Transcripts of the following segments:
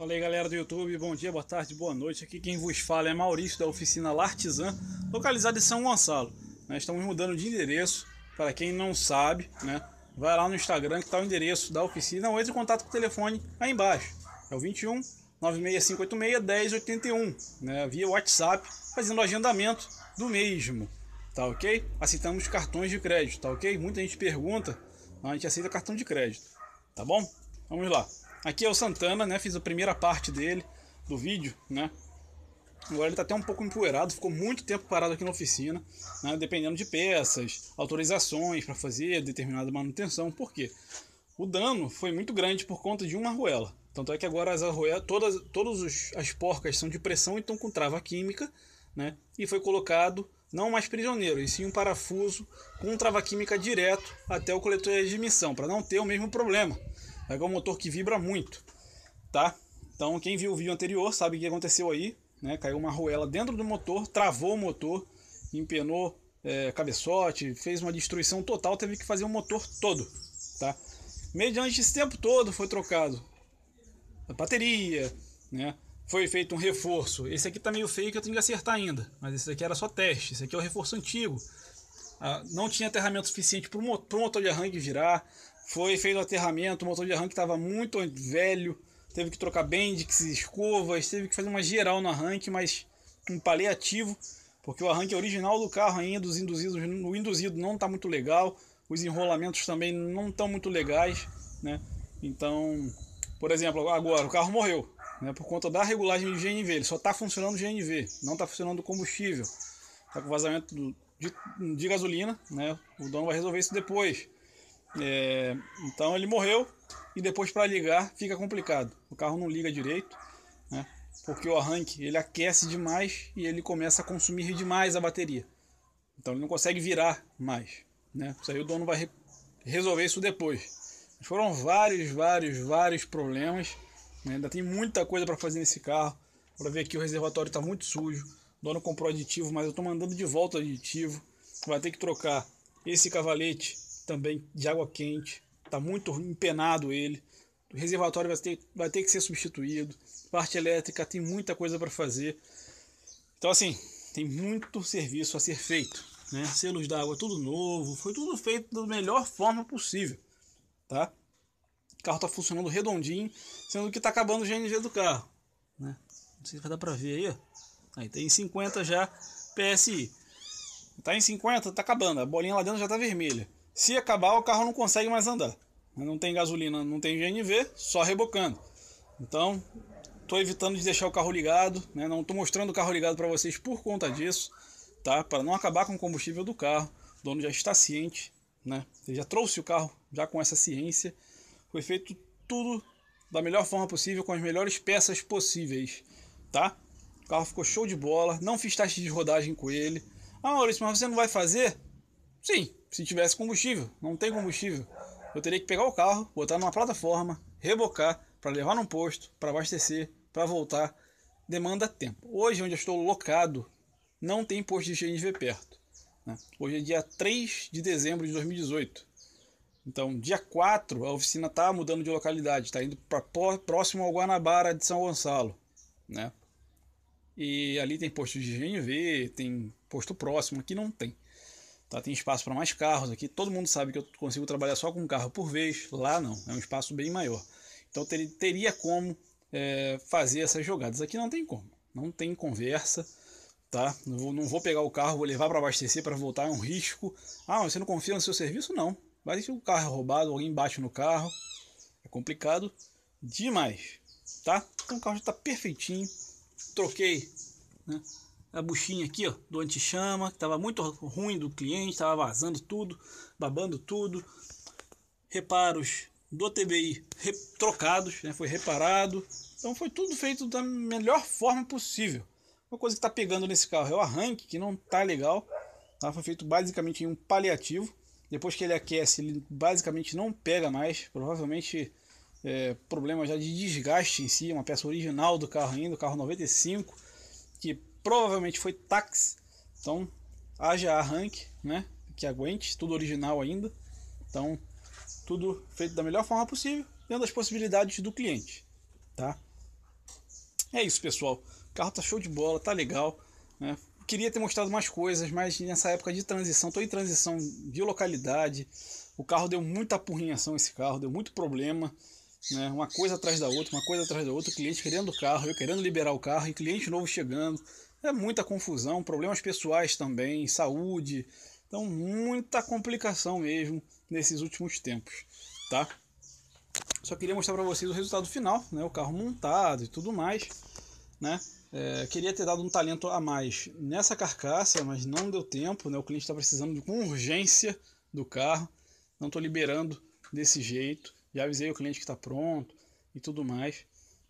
Fala aí galera do YouTube, bom dia, boa tarde, boa noite. Aqui quem vos fala é Maurício da oficina Lartizan, localizada em São Gonçalo. Nós né? estamos mudando de endereço, para quem não sabe, né? Vai lá no Instagram que está o endereço da oficina ou entre em contato com o telefone aí embaixo. É o 21 96586 1081, né? Via WhatsApp, fazendo o agendamento do mesmo, tá ok? Aceitamos cartões de crédito, tá ok? Muita gente pergunta, a gente aceita cartão de crédito, tá bom? Vamos lá. Aqui é o Santana, né? Fiz a primeira parte dele, do vídeo, né? Agora ele está até um pouco empoeirado, ficou muito tempo parado aqui na oficina, né? dependendo de peças, autorizações para fazer determinada manutenção. Por quê? O dano foi muito grande por conta de uma arruela. Tanto é que agora as arruelas, todas, todas os, as porcas são de pressão e estão com trava química, né? E foi colocado não mais prisioneiro, e sim um parafuso com trava química direto até o coletor de emissão, para não ter o mesmo problema é um motor que vibra muito, tá? Então quem viu o vídeo anterior sabe o que aconteceu aí, né? Caiu uma arruela dentro do motor, travou o motor, empenou é, cabeçote, fez uma destruição total, teve que fazer o motor todo, tá? Mediante esse tempo todo foi trocado a bateria, né? Foi feito um reforço. Esse aqui tá meio feio que eu tenho que acertar ainda, mas esse aqui era só teste. Esse aqui é o reforço antigo. Ah, não tinha aterramento suficiente para o motor de arranque virar. Foi, feito o aterramento, o motor de arranque estava muito velho, teve que trocar bendix, escovas, teve que fazer uma geral no arranque, mas um paliativo, porque o arranque é original do carro ainda, os induzidos, o induzido não está muito legal, os enrolamentos também não estão muito legais, né? Então, por exemplo, agora o carro morreu, né? Por conta da regulagem de GNV, ele só está funcionando GNV, não está funcionando combustível, está com vazamento de, de gasolina, né? O dono vai resolver isso depois. É, então ele morreu e depois para ligar fica complicado. O carro não liga direito, né? Porque o arranque ele aquece demais e ele começa a consumir demais a bateria. Então ele não consegue virar mais, né? Isso aí o dono vai re resolver isso depois. foram vários, vários, vários problemas. Né? Ainda tem muita coisa para fazer nesse carro. Para ver que o reservatório está muito sujo. O dono comprou aditivo, mas eu estou mandando de volta o aditivo. Vai ter que trocar esse cavalete também de água quente. Está muito empenado ele. O reservatório vai ter, vai ter que ser substituído. Parte elétrica tem muita coisa para fazer. Então, assim, tem muito serviço a ser feito. Né? Selos d'água, tudo novo. Foi tudo feito da melhor forma possível. Tá? O carro está funcionando redondinho, sendo que está acabando o GNV do carro. Né? Não sei se vai dar para ver aí. Ó. Aí tem 50 já PSI. Tá em 50, tá, tá acabando. A bolinha lá dentro já tá vermelha. Se acabar, o carro não consegue mais andar. Não tem gasolina, não tem GNV, só rebocando. Então, estou evitando de deixar o carro ligado, né? não estou mostrando o carro ligado para vocês por conta disso, tá? para não acabar com o combustível do carro. O dono já está ciente, né? ele já trouxe o carro já com essa ciência. Foi feito tudo da melhor forma possível, com as melhores peças possíveis. tá? O carro ficou show de bola, não fiz teste de rodagem com ele. Ah, Maurício, mas você não vai fazer? Sim, se tivesse combustível. Não tem combustível. Eu teria que pegar o carro, botar numa plataforma, rebocar para levar num posto, para abastecer, para voltar. Demanda tempo. Hoje, onde eu estou locado, não tem posto de GNV perto. Né? Hoje é dia 3 de dezembro de 2018. Então, dia 4, a oficina está mudando de localidade, está indo para próximo ao Guanabara de São Gonçalo. Né? E ali tem posto de GNV, tem posto próximo, aqui não tem. Tá, tem espaço para mais carros aqui. Todo mundo sabe que eu consigo trabalhar só com um carro por vez. Lá não, é um espaço bem maior. Então ter, teria como é, fazer essas jogadas. Aqui não tem como, não tem conversa. Tá? Não vou, não vou pegar o carro, vou levar para abastecer, para voltar, é um risco. Ah, você não confia no seu serviço? Não. Mas se o carro é roubado, alguém bate no carro, é complicado demais, tá? Então o carro já está perfeitinho. Troquei né, a buchinha aqui ó, do anti-chama, que estava muito ruim do cliente, estava vazando tudo, babando tudo. Reparos do TBI trocados, né, foi reparado. Então foi tudo feito da melhor forma possível. Uma coisa que tá pegando nesse carro é o arranque, que não tá legal. Tá? Foi feito basicamente em um paliativo. Depois que ele aquece, ele basicamente não pega mais. Provavelmente é, problema já de desgaste em si, uma peça original do carro ainda, o carro 95 provavelmente foi táxi. Então, haja arranque, né? Que aguente, tudo original ainda. Então, tudo feito da melhor forma possível, dentro das possibilidades do cliente, tá? É isso, pessoal. O carro tá show de bola, tá legal, né? Queria ter mostrado mais coisas, mas nessa época de transição, tô em transição de localidade. O carro deu muita apurrinhação esse carro, deu muito problema, né? Uma coisa atrás da outra, uma coisa atrás da outra, o cliente querendo o carro, eu querendo liberar o carro e cliente novo chegando. É muita confusão, problemas pessoais também, saúde. Então, muita complicação mesmo nesses últimos tempos, tá? Só queria mostrar para vocês o resultado final, né? O carro montado e tudo mais, né? É, queria ter dado um talento a mais nessa carcaça, mas não deu tempo, né? O cliente está precisando de, com urgência do carro, não estou liberando desse jeito. Já avisei o cliente que está pronto e tudo mais.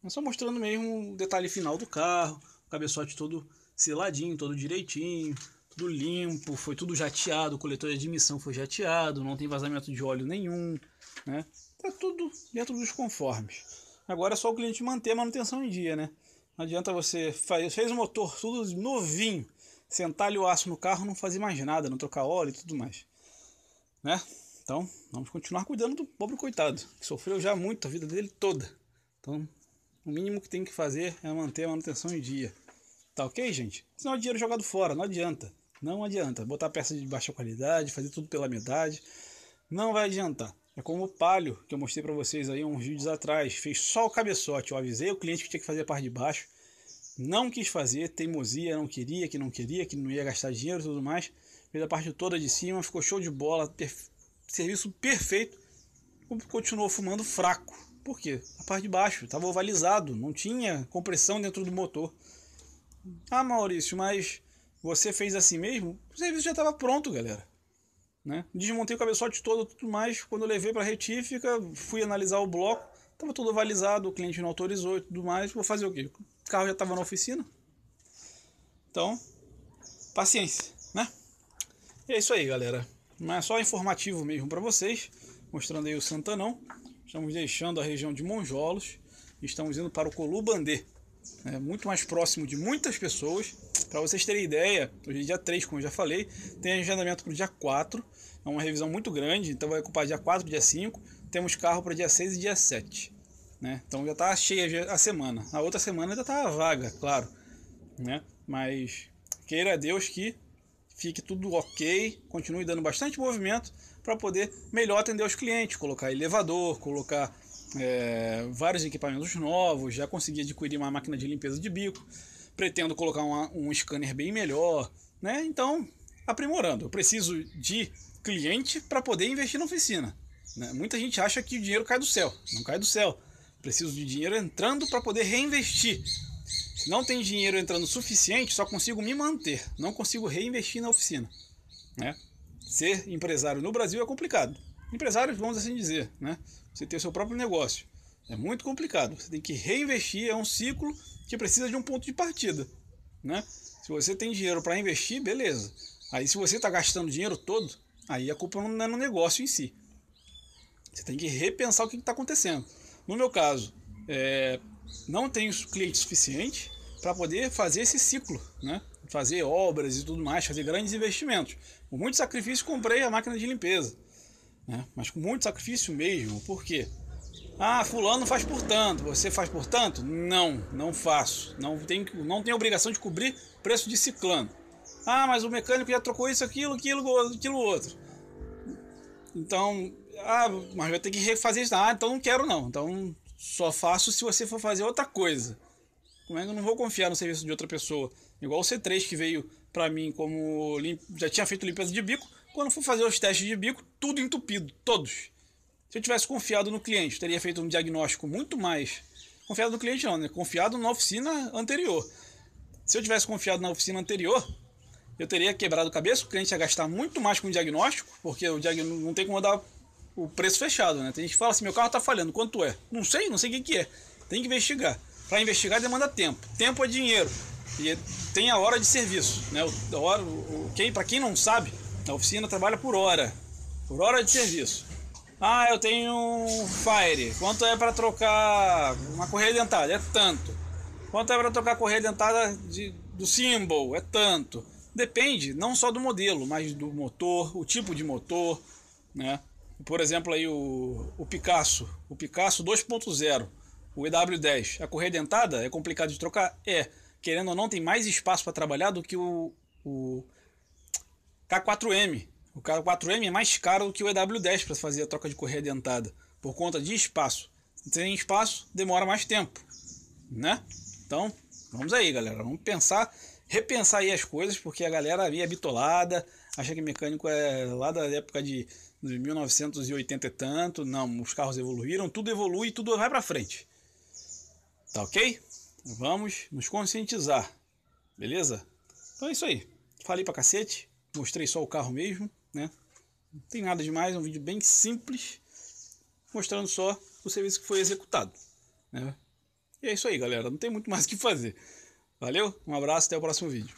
Mas só mostrando mesmo o detalhe final do carro, o cabeçote todo seladinho, todo direitinho, tudo limpo, foi tudo jateado, o coletor de admissão foi jateado, não tem vazamento de óleo nenhum, né? Tá tudo dentro dos conformes. Agora é só o cliente manter a manutenção em dia, né? Não adianta você fazer, fez o motor tudo novinho, sentar o aço no carro, não fazer mais nada, não trocar óleo e tudo mais, né? Então, vamos continuar cuidando do pobre coitado, que sofreu já muito a vida dele toda. Então, o mínimo que tem que fazer é manter a manutenção em dia. Tá ok, gente? Senão é dinheiro jogado fora, não adianta. Não adianta. Botar peça de baixa qualidade, fazer tudo pela metade. Não vai adiantar. É como o palio que eu mostrei para vocês aí uns vídeos atrás. Fez só o cabeçote. Eu avisei o cliente que tinha que fazer a parte de baixo. Não quis fazer, teimosia, não queria, que não queria, que não ia gastar dinheiro e tudo mais. Fez a parte toda de cima, ficou show de bola, serviço perfeito. Continuou fumando fraco. Por quê? A parte de baixo estava ovalizado, não tinha compressão dentro do motor. Ah, Maurício, mas você fez assim mesmo? O serviço já estava pronto, galera. Né? Desmontei o cabeçote todo, tudo mais. Quando eu levei para retífica, fui analisar o bloco, estava tudo ovalizado, o cliente não autorizou e tudo mais. Vou fazer o quê? O carro já estava na oficina. Então, paciência, né? E é isso aí, galera. Não é só informativo mesmo para vocês, mostrando aí o Santanão. Estamos deixando a região de Monjolos e estamos indo para o Colubandê. É muito mais próximo de muitas pessoas. Para vocês terem ideia, hoje é dia 3, como eu já falei, tem agendamento para o dia 4. É uma revisão muito grande, então vai ocupar dia 4, dia 5. Temos carro para dia 6 e dia 7. Né? Então já está cheia a semana. A outra semana ainda está vaga, claro. Né? Mas queira Deus que fique tudo ok, continue dando bastante movimento para poder melhor atender os clientes, colocar elevador, colocar é, vários equipamentos novos, já consegui adquirir uma máquina de limpeza de bico, pretendo colocar uma, um scanner bem melhor, né? Então, aprimorando, eu preciso de cliente para poder investir na oficina. Né? Muita gente acha que o dinheiro cai do céu, não cai do céu. Preciso de dinheiro entrando para poder reinvestir. Se não tem dinheiro entrando suficiente, só consigo me manter, não consigo reinvestir na oficina, né? ser empresário no Brasil é complicado. Empresário, vamos assim dizer, né? Você ter o seu próprio negócio. É muito complicado. Você tem que reinvestir, é um ciclo que precisa de um ponto de partida, né? Se você tem dinheiro para investir, beleza. Aí se você está gastando dinheiro todo, aí a culpa não é no negócio em si. Você tem que repensar o que está acontecendo. No meu caso, é, não tenho cliente suficiente para poder fazer esse ciclo, né? fazer obras e tudo mais, fazer grandes investimentos. Com muito sacrifício comprei a máquina de limpeza, né? mas com muito sacrifício mesmo. Por quê? Ah, fulano faz por tanto, você faz por tanto? Não, não faço. Não tem, não tem obrigação de cobrir preço de ciclano. Ah, mas o mecânico já trocou isso, aquilo, aquilo, aquilo outro. Então, ah, mas vai ter que refazer isso. Ah, então não quero não. Então só faço se você for fazer outra coisa. Como é que eu não vou confiar no serviço de outra pessoa? Igual o C3 que veio para mim como já tinha feito limpeza de bico, quando fui fazer os testes de bico, tudo entupido, todos. Se eu tivesse confiado no cliente, teria feito um diagnóstico muito mais confiado no cliente não, né? Confiado na oficina anterior. Se eu tivesse confiado na oficina anterior, eu teria quebrado a cabeça, o cliente ia gastar muito mais com o diagnóstico, porque o diagnóstico não tem como dar o preço fechado, né? Tem gente que fala assim, meu carro tá falhando, quanto é? Não sei, não sei o que, que é. Tem que investigar. Para investigar demanda tempo. Tempo é dinheiro. E tem a hora de serviço. Né? O, hora, o, quem, Para quem não sabe, a oficina trabalha por hora. Por hora de serviço. Ah, eu tenho um Fire. Quanto é para trocar uma correia dentada? É tanto. Quanto é para trocar a correia dentada de, do Symbol? É tanto. Depende não só do modelo, mas do motor, o tipo de motor. Né? Por exemplo, aí o, o Picasso. O Picasso 2.0 o EW10. A correia dentada é complicado de trocar? É. Querendo ou não, tem mais espaço para trabalhar do que o, o K4M. O K4M é mais caro do que o EW10 para fazer a troca de correia dentada, por conta de espaço. Sem espaço, demora mais tempo, né? Então, vamos aí, galera. Vamos pensar, repensar aí as coisas, porque a galera ali é bitolada, acha que mecânico é lá da época de, de 1980 e tanto. Não, os carros evoluíram, tudo evolui, tudo vai para frente. Tá ok? Vamos nos conscientizar, beleza? Então é isso aí. Falei pra cacete, mostrei só o carro mesmo, né? Não tem nada demais, é um vídeo bem simples, mostrando só o serviço que foi executado, né? E é isso aí, galera. Não tem muito mais o que fazer. Valeu, um abraço, até o próximo vídeo.